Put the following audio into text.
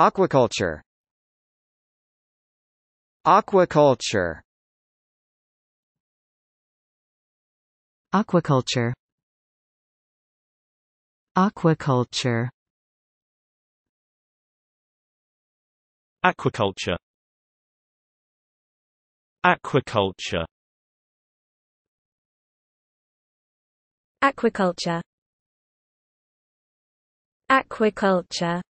Aquaculture Aquaculture Aquaculture Aquaculture Aquaculture Aquaculture Aquaculture Aquaculture